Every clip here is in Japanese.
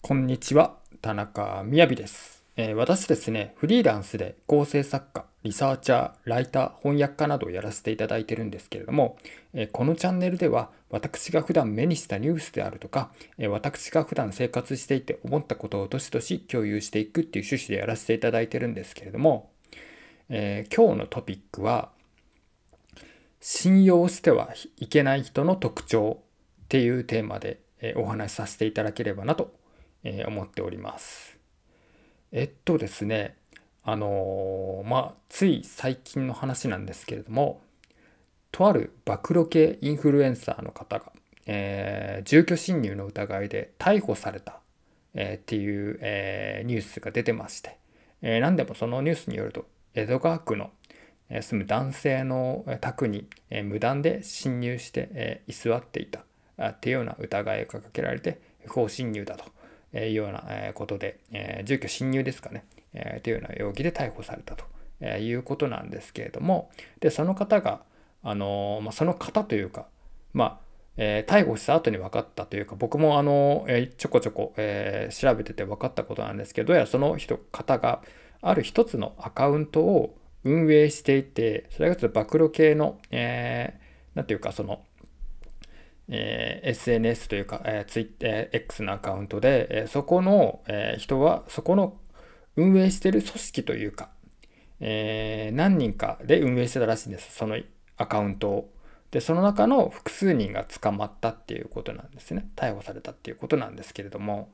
こんにちは、田中みやびです。えー、私ですね、フリーランスで構成作家、リサーチャー、ライター、翻訳家などをやらせていただいてるんですけれども、えー、このチャンネルでは私が普段目にしたニュースであるとか、えー、私が普段生活していて思ったことをどしどし共有していくっていう趣旨でやらせていただいてるんですけれども、え今日のトピックは、信用してはいけない人の特徴っていうテーマでお話しさせていただければなとえ思っております。えっとですね、あのー、まあ、つい最近の話なんですけれども、とある暴露系インフルエンサーの方が、えー、住居侵入の疑いで逮捕された、えー、っていう、えニュースが出てまして、え何でもそのニュースによると、江戸川区の、え住む男性の宅に、え無断で侵入して、え居座っていたっていうような疑いがかけられて、不法侵入だというようなことで、え住居侵入ですかね、えというような容疑で逮捕されたと、えいうことなんですけれども、で、その方が、あのまあ、その方というか、まあ、えー、逮捕した後に分かったというか僕もあの、えー、ちょこちょこ、えー、調べてて分かったことなんですけどどうやらその人方がある一つのアカウントを運営していてそれがちょっと暴露系の何、えー、ていうかそのえー、SNS というか、えー、t t e r X のアカウントで、えそこの、え人は、そこの運営してる組織というか、え何人かで運営してたらしいんです、そのアカウントを。で、その中の複数人が捕まったっていうことなんですね。逮捕されたっていうことなんですけれども。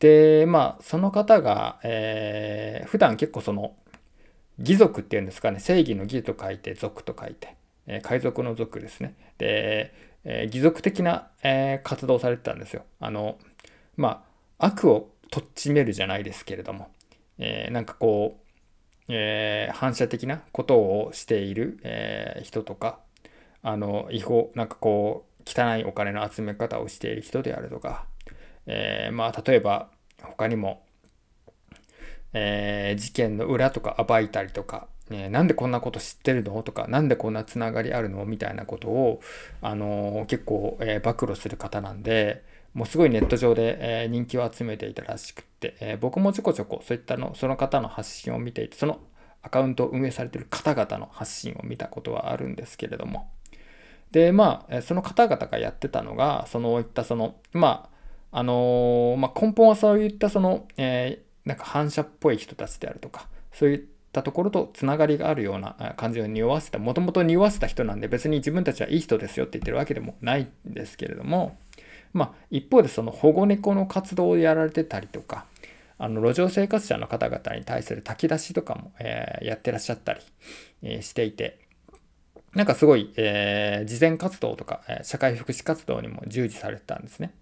で、まあ、その方が、えー、普段結構その、義族っていうんですかね、正義の義と書いて、族と書いて、え海賊の族ですね。で、えー、義賊的な、えー、活動されてたんですよ。あの、まあ、悪をとっちめるじゃないですけれども、えー、なんかこう、え反射的なことをしている、え人とか、あの、違法、なんかこう、汚いお金の集め方をしている人であるとか、えまあ、例えば、他にも、え事件の裏とか暴いたりとか、ね、なんでこんなこと知ってるのとか、なんでこんなつながりあるのみたいなことを、あのー、結構、えー、暴露する方なんで、もうすごいネット上で、え人気を集めていたらしくって、え僕もちょこちょこそういったの、その方の発信を見ていて、そのアカウントを運営されてる方々の発信を見たことはあるんですけれども。で、まあ、その方々がやってたのが、そのいったその、まあ、あのー、まあ、根本はそういったその、えー、なんか反射っぽい人たちであるとか、そういったところとつながりがあるような感じを匂わせた、もともと匂わせた人なんで別に自分たちはいい人ですよって言ってるわけでもないんですけれども、まあ、一方でその保護猫の活動をやられてたりとか、あの路上生活者の方々に対する炊き出しとかも、えー、やってらっしゃったり、えー、していて、なんかすごい、えー、慈善活動とか、え社会福祉活動にも従事されてたんですね。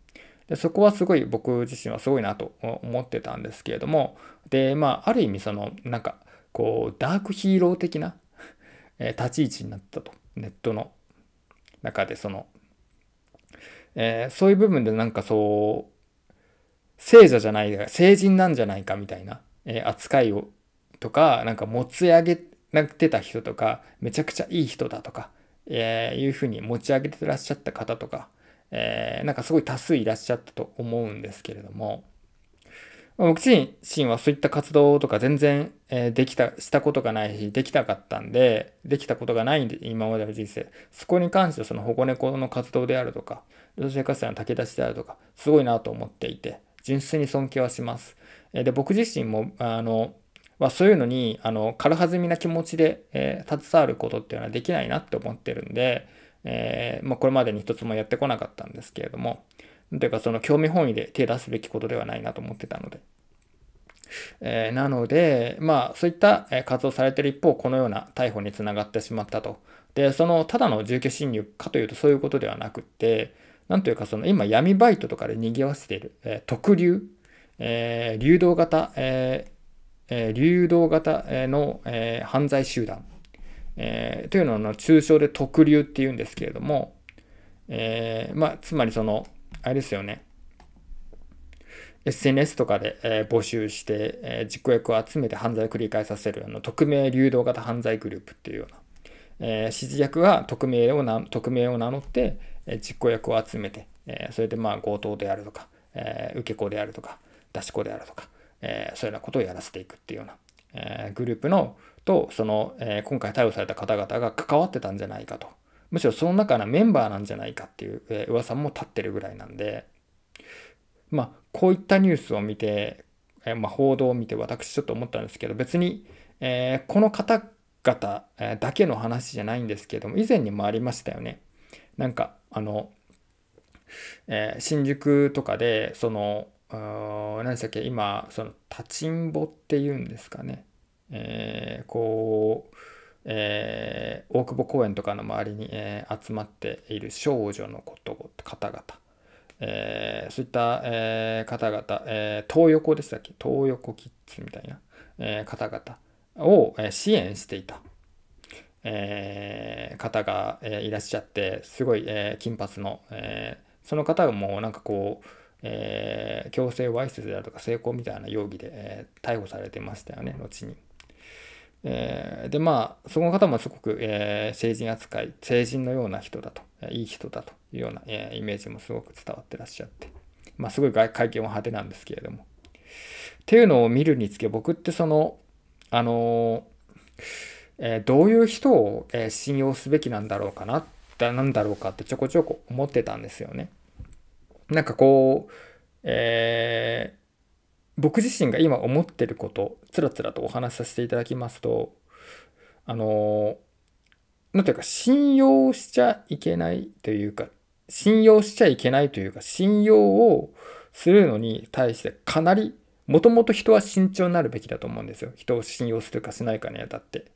でそこはすごい僕自身はすごいなと思ってたんですけれども、で、まあ、ある意味その、なんか、こうダークヒーロー的な 立ち位置になったとネットの中でその、えそういう部分でなんかそう聖者じゃない聖人なんじゃないかみたいな、え扱いをとかなんか持ち上げてた人とかめちゃくちゃいい人だとか、えー、いうふうに持ち上げてらっしゃった方とか、えなんかすごい多数いらっしゃったと思うんですけれども。僕自身はそういった活動とか全然、えできた、したことがないし、できなかったんで、できたことがないんで、今までの人生。そこに関してはその保護猫の活動であるとか、女性活動の炊き出しであるとか、すごいなと思っていて、純粋に尊敬はします。えで、僕自身も、あの、まあ、そういうのに、あの、軽はずみな気持ちで、えー、携わることっていうのはできないなって思ってるんで、えー、まあ、これまでに一つもやってこなかったんですけれども、というかその興味本位で手出すべきことではないなと思ってたので。えー、なので、まあ、そういった活動されてる一方、このような逮捕につながってしまったと。で、その、ただの住居侵入かというと、そういうことではなくって、なんというか、その、今、闇バイトとかで賑わせている、えー、特流、えー、流動型、ええー、流動型の、えー、犯罪集団、えー、というのの、通称で特流っていうんですけれども、えー、まあ、つまりその、あれですよね、SNS とかで、え募集して、え実行役を集めて犯罪を繰り返させるあの匿名流動型犯罪グループっていうような、え指示役が匿名をな匿名を名乗って、え実行役を集めて、えそれでまあ強盗であるとか、え受け子であるとか出し子であるとか、えそういうようなことをやらせていくっていうような、えグループのとその、え今回逮捕された方々が関わってたんじゃないかとむしろその中のメンバーなんじゃないかっていう、え噂も立ってるぐらいなんで、まあ、こういったニュースを見て、えまあ、報道を見て私ちょっと思ったんですけど、別に、えこの方々、だけの話じゃないんですけども、以前にもありましたよね。なんか、あの、え新宿とかで、その、何でしたっけ、今、その、立ちんぼっていうんですかね。えこう、えー、大久保公園とかの周りに、えー、集まっている少女のこと方々、えー、そういった、え方々、え東横でしたっけ東横キッズみたいな、え方々を、え支援していた、え方が、えいらっしゃってすごい、え金髪の、えその方がもうなんかこうえ強制わいせつであるとか性交みたいな容疑で、え逮捕されてましたよね後に。えー、でまあその方もすごく、えー、成人扱い成人のような人だといい人だというような、えー、イメージもすごく伝わってらっしゃって、まあ、すごい会見は派手なんですけれども。っていうのを見るにつけ僕ってそのあのえどういう人を、え信用すべきなんだろうかな何だろうかってちょこちょこ思ってたんですよね。なんかこう、えー僕自身が今思ってることつらつらとお話しさせていただきますとあの何ていうか信用しちゃいけないというか信用しちゃいけないというか信用をするのに対してかなりもともと人は慎重になるべきだと思うんですよ人を信用するかしないかにあたって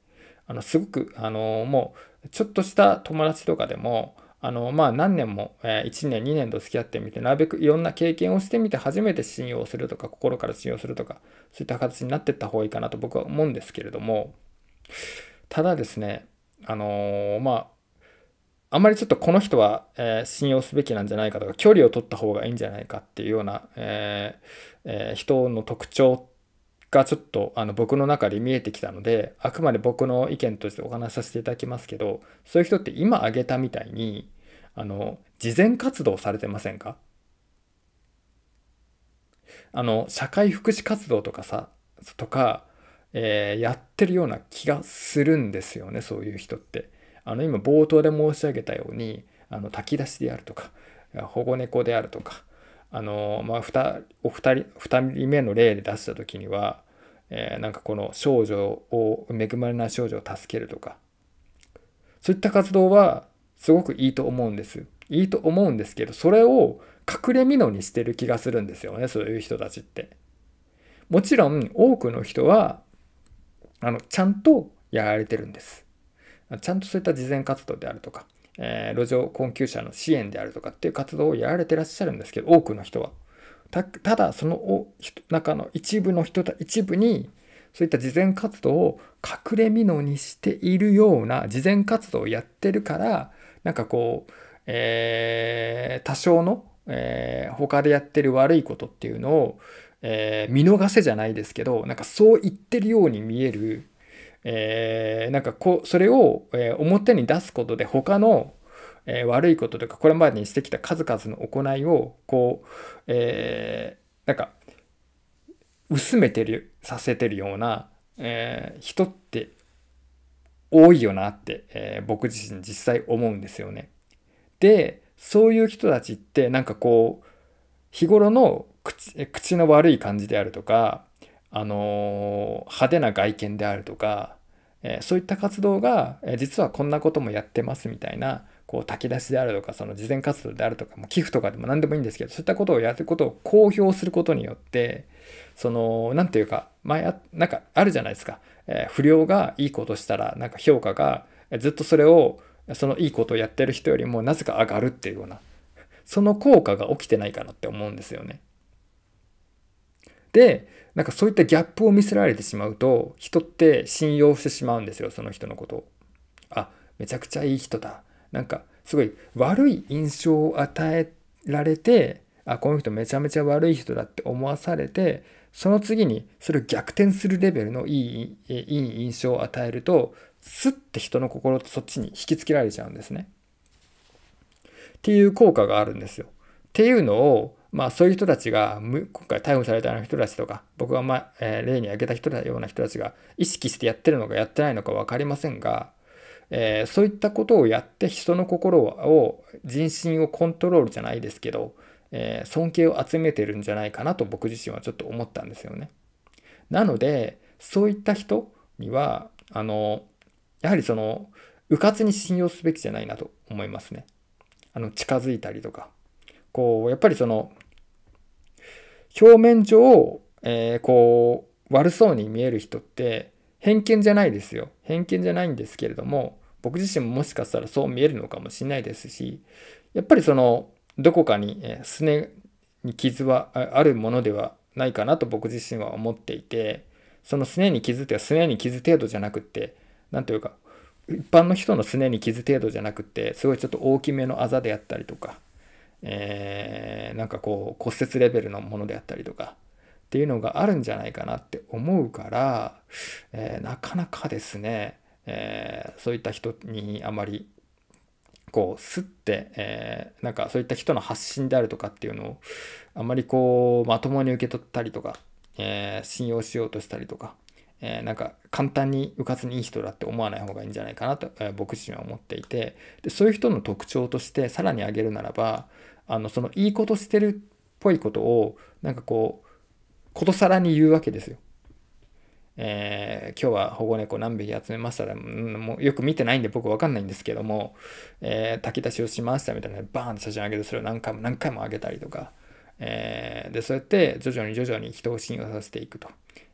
あのすごくあのもうちょっとした友達とかでもあのまあ何年も、え1年2年と付き合ってみてなるべくいろんな経験をしてみて初めて信用するとか心から信用するとかそういった形になっていった方がいいかなと僕は思うんですけれどもただですねあのまああんまりちょっとこの人は、え信用すべきなんじゃないかとか距離を取った方がいいんじゃないかっていうような、え人の特徴がちょっとあの僕の中で見えてきたのであくまで僕の意見としてお話しさせていただきますけどそういう人って今挙げたみたいにあの事前活動されてませんかあの社会福祉活動とかさとか、えー、やってるような気がするんですよねそういう人って。あの今冒頭で申し上げたようにあの炊き出しであるとか保護猫であるとかあの、まあ、お二人人目の例で出した時には、えー、なんかこの少女を恵まれない少女を助けるとかそういった活動はすごくいいと思うんですいいと思うんですけどそれを隠れ蓑にしてる気がするんですよねそういう人たちって。もちろん多くの人はあのちゃんとやられてるんです。ちゃんとそういった慈善活動であるとかえー、路上困窮者の支援であるとかっていう活動をやられてらっしゃるんですけど、多くの人は。ただ、その中の一部の人た、一部に、そういった慈善活動を隠れみのにしているような慈善活動をやってるから、なんかこう、えー、多少の、えー、他でやってる悪いことっていうのを、えー、見逃せじゃないですけど、なんかそう言ってるように見えるえー、なんかこう、それを、え表に出すことで他の、え悪いこととか、これまでにしてきた数々の行いを、こう、えー、なんか、薄めてる、させてるような、えー、人って多いよなって、えー、僕自身実際思うんですよね。で、そういう人たちってなんかこう、日頃の口口の悪い感じであるとか、あのー、派手な外見であるとか、えそういった活動が、え実はこんなこともやってますみたいなこう炊き出しであるとかその事前活動であるとかも寄付とかでも何でもいいんですけどそういったことをやることを公表することによってその何て言うか前なんかあるじゃないですか、え不良がいいことしたらなんか評価がずっとそれをそのいいことをやってる人よりもなぜか上がるっていうようなその効果が起きてないかなって思うんですよね。でなんかそういったギャップを見せられてしまうと、人って信用してしまうんですよ、その人のことを。あ、めちゃくちゃいい人だ。なんか、すごい悪い印象を与えられて、あ、この人めちゃめちゃ悪い人だって思わされて、その次にそれを逆転するレベルのいい、いい印象を与えると、スッて人の心とそっちに引きつけられちゃうんですね。っていう効果があるんですよ。っていうのをまあそういう人たちが、今回逮捕されたような人たちとか、僕が、まえー、例に挙げた人ような人たちが意識してやってるのかやってないのか分かりませんが、えー、そういったことをやって人の心を、人心をコントロールじゃないですけど、えー、尊敬を集めてるんじゃないかなと僕自身はちょっと思ったんですよね。なので、そういった人には、あの、やはりその、うかつに信用すべきじゃないなと思いますね。あの、近づいたりとか、こう、やっぱりその、表面上、えー、こう、悪そうに見える人って、偏見じゃないですよ。偏見じゃないんですけれども、僕自身ももしかしたらそう見えるのかもしれないですし、やっぱりその、どこかに、えー、すねに傷はあるものではないかなと僕自身は思っていて、そのすねに傷ってはすねに傷程度じゃなくって、何というか、一般の人のすねに傷程度じゃなくって、すごいちょっと大きめのあざであったりとか、えー、なんかこう骨折レベルのものであったりとかっていうのがあるんじゃないかなって思うから、えー、なかなかですね、えー、そういった人にあまりこうすって、えー、なんかそういった人の発信であるとかっていうのをあまりこうまともに受け取ったりとか、え信用しようとしたりとかえー、なんか簡単に浮かずにいい人だって思わない方がいいんじゃないかなと、えー、僕自身は思っていてでそういう人の特徴としてさらに挙げるならばあのそのいいことしてるっぽいことをなんかこうことさらに言うわけですよ。えー、今日は保護猫何匹集めましたでもうよく見てないんで僕分かんないんですけども、えー、炊き出しをしましたみたいなバーンって写真上げてそれを何回も何回も上げたりとかえー、で、そうやって徐々に徐々に人を信用させていくと、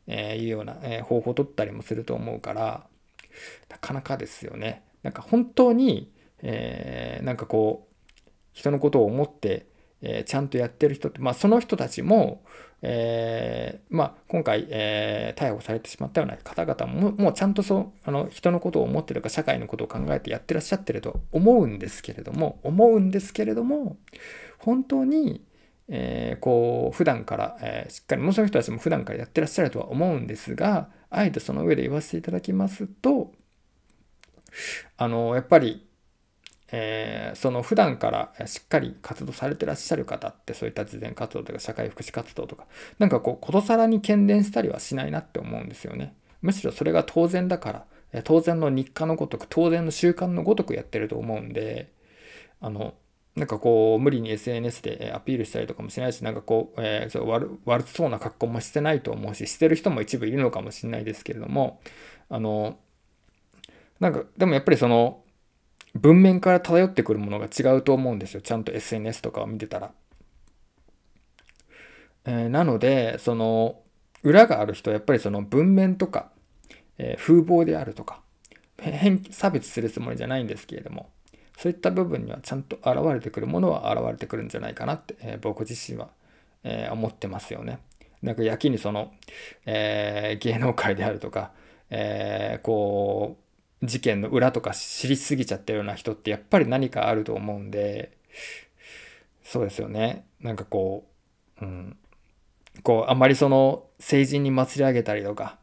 えいうような、え方法を取ったりもすると思うから、なかなかですよね。なんか本当に、えー、なんかこう、人のことを思って、えー、ちゃんとやってる人って、まあその人たちも、えー、まあ今回、えー、逮捕されてしまったような方々も、もうちゃんとそう、あの、人のことを思ってるか、社会のことを考えてやってらっしゃってると思うんですけれども、思うんですけれども、本当に、えー、こう普段から、えー、しっかりもちろ人たちも普段からやってらっしゃるとは思うんですがあえてその上で言わせていただきますとあのやっぱり、えー、その普段からしっかり活動されてらっしゃる方ってそういった慈善活動とか社会福祉活動とかなんかこうことさらに喧伝したりはしないなって思うんですよね。むしろそれが当然だから当然の日課のごとく当然の習慣のごとくやってると思うんであのなんかこう、無理に SNS でアピールしたりとかもしないし、なんかこう、えー、悪悪そうな格好もしてないと思うし、してる人も一部いるのかもしれないですけれども、あの、なんか、でもやっぱりその、文面から漂ってくるものが違うと思うんですよ。ちゃんと SNS とかを見てたら。えー、なので、その、裏がある人はやっぱりその文面とか、えー、風貌であるとか、差別するつもりじゃないんですけれども、そういった部分にはちゃんと現れてくるものは現れてくるんじゃないかなって、えー、僕自身は、えー、思ってますよね。なんかやきにその、えー、芸能界であるとか、えこう事件の裏とか知りすぎちゃってるような人ってやっぱり何かあると思うんでそうですよねなんかこう、うん、こうあんまりその成人に祭り上げたりとか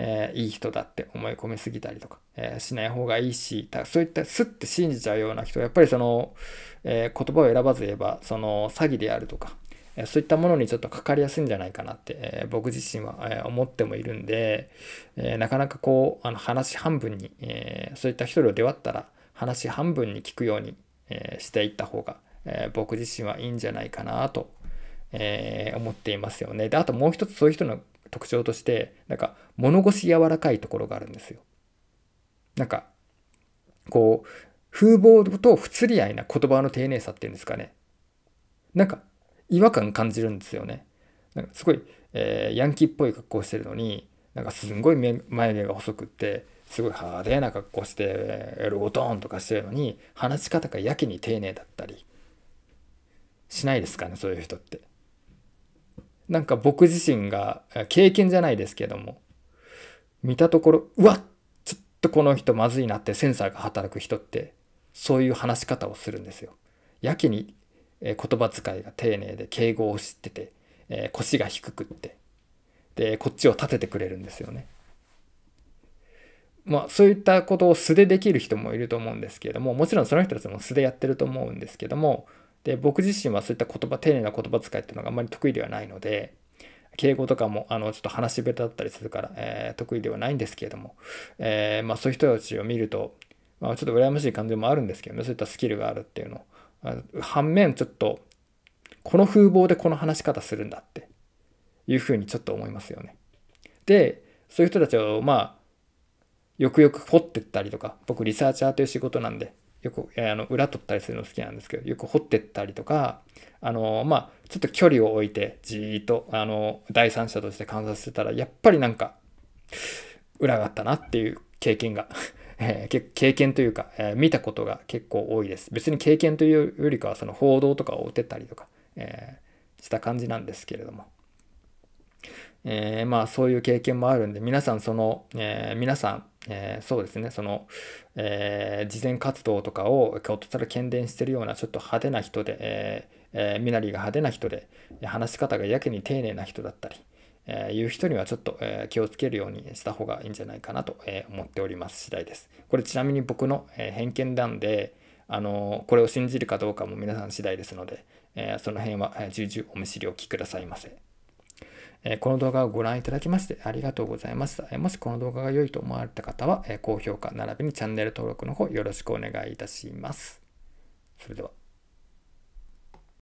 えー、いい人だって思い込みすぎたりとか、えー、しない方がいいし、そういったすって信じちゃうような人、やっぱりその、えー、言葉を選ばず言えば、その詐欺であるとか、えそういったものにちょっとかかりやすいんじゃないかなって、え僕自身は、え思ってもいるんで、えなかなかこう、あの話半分に、えそういった人と出会ったら、話半分に聞くように、えしていった方が、え僕自身はいいんじゃないかなと、え思っていますよね。で、あともう一つそういう人の特徴としてなんか物腰柔らかいところがあるんですよ。なんかこう風貌と不釣り合いな言葉の丁寧さっていうんですかねなんか違和感感じるんですよね。なんかすごい、えー、ヤンキーっぽい格好してるのになんかすんごい眉毛が細くってすごい派手な格好してロゴトーンとかしてるのに話し方がやけに丁寧だったりしないですかねそういう人って。なんか僕自身が経験じゃないですけども見たところうわっちょっとこの人まずいなってセンサーが働く人ってそういう話し方をするんですよ。やけに言葉遣いが丁寧で敬語を知ってて、え腰が低くってでこっちを立ててくれるんですよね。まあ、そういったことを素でできる人もいると思うんですけれどももちろんその人たちも素でやってると思うんですけどもで僕自身はそういった言葉丁寧な言葉遣いっていうのがあんまり得意ではないので敬語とかもあのちょっと話し下手だったりするから、えー、得意ではないんですけれども、えー、まあ、そういう人たちを見ると、まあ、ちょっと羨ましい感じもあるんですけどねそういったスキルがあるっていうの反面ちょっとこの風貌でこの話し方するんだっていうふうにちょっと思いますよね。でそういう人たちをまあよくよく掘ってったりとか僕リサーチャーという仕事なんでよく、あの、裏取ったりするの好きなんですけど、よく掘ってったりとか、あの、まあ、ちょっと距離を置いて、じーっと、あの、第三者として観察してたら、やっぱりなんか、裏があったなっていう経験が え経験というか、え見たことが結構多いです。別に経験というよりかは、その報道とかを追ってたりとか、えした感じなんですけれども。えー、まあそういう経験もあるんで、皆さんその、えー、皆さん、えー、そうですね、その、えー、慈善活動とかをひょっとしたら喧伝してるようなちょっと派手な人で、えーえー、身なりが派手な人で、話し方がやけに丁寧な人だったり、えー、いう人にはちょっと、えー、気をつけるようにした方がいいんじゃないかなと、えー、思っております次第です。これちなみに僕の、えー、偏見なんで、あのこれを信じるかどうかも皆さん次第ですので、えその辺は、え重々お見知りおきくださいませ。この動画をご覧いただきましてありがとうございました。もしこの動画が良いと思われた方は、高評価並びにチャンネル登録の方よろしくお願いいたします。それでは。